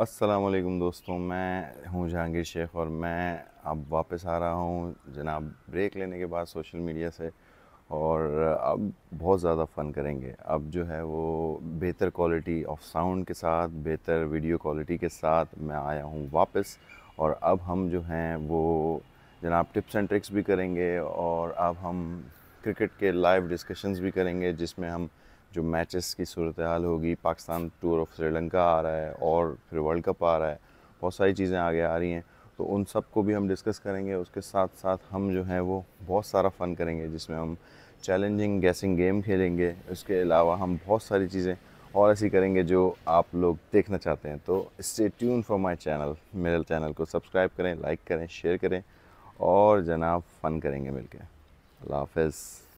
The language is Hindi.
असलम दोस्तों मैं हूं जहांगीर शेख और मैं अब वापस आ रहा हूं जनाब ब्रेक लेने के बाद सोशल मीडिया से और अब बहुत ज़्यादा फ़न करेंगे अब जो है वो बेहतर क्वालिटी ऑफ साउंड के साथ बेहतर वीडियो क्वालिटी के साथ मैं आया हूं वापस और अब हम जो हैं वो जनाब टिप्स एंड ट्रिक्स भी करेंगे और अब हम क्रिकेट के लाइव डिस्कशंस भी करेंगे जिसमें हम जो मैचेस की सूरत हाल होगी पाकिस्तान टूर ऑफ श्रीलंका आ रहा है और फिर वर्ल्ड कप आ रहा है बहुत सारी चीज़ें आगे आ रही हैं तो उन सब को भी हम डिस्कस करेंगे उसके साथ साथ हम जो है वो बहुत सारा फ़न करेंगे जिसमें हम चैलेंजिंग गैसिंग गेम खेलेंगे उसके अलावा हम बहुत सारी चीज़ें और ऐसी करेंगे जो आप लोग देखना चाहते हैं तो इससे ट्यून फॉर माई चैनल मेरे चैनल को सब्सक्राइब करें लाइक करें शेयर करें और जनाब फ़न करेंगे मिलकर अल्लाह हाफ